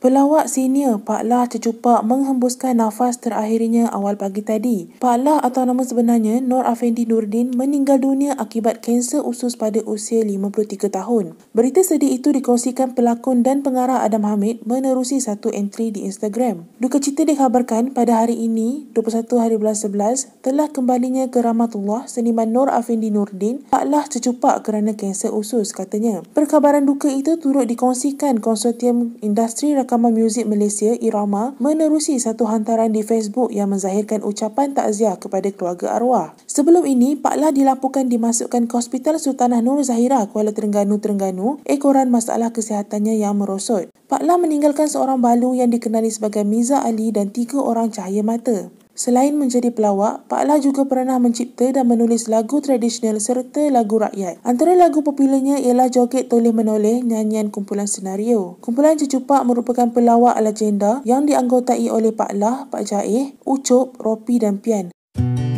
Pelawak senior Pak Lah Cecupak menghembuskan nafas terakhirnya awal pagi tadi. Pak Lah atau nama sebenarnya Nur Afendi Nurdin meninggal dunia akibat kanser usus pada usia 53 tahun. Berita sedih itu dikongsikan pelakon dan pengarah Adam Hamid menerusi satu entry di Instagram. Duka cita dikhabarkan pada hari ini, 21 hari bulan 11, telah kembalinya ke Ramatullah seniman Nur Afendi Nurdin Pak Lah Cecupak kerana kanser usus katanya. Perkabaran duka itu turut dikongsikan konsortium industri rakyat rakaman muzik Malaysia Irama menerusi satu hantaran di Facebook yang menzahirkan ucapan takziah kepada keluarga arwah. Sebelum ini, Pak Lah dilaporkan dimasukkan ke Hospital Sultanah Nur Zahira Kuala Terengganu Terengganu ekoran masalah kesihatannya yang merosot. Pak Lah meninggalkan seorang balu yang dikenali sebagai Miza Ali dan tiga orang cahaya mata. Selain menjadi pelawak, Pak Lah juga pernah mencipta dan menulis lagu tradisional serta lagu rakyat. Antara lagu popularnya ialah Joget Toleh Menoleh, nyanyian kumpulan senario. Kumpulan Cucupak merupakan pelawak legenda yang dianggotai oleh Pak Lah, Pak Jaih, Ucup, Ropi dan Pian. Musik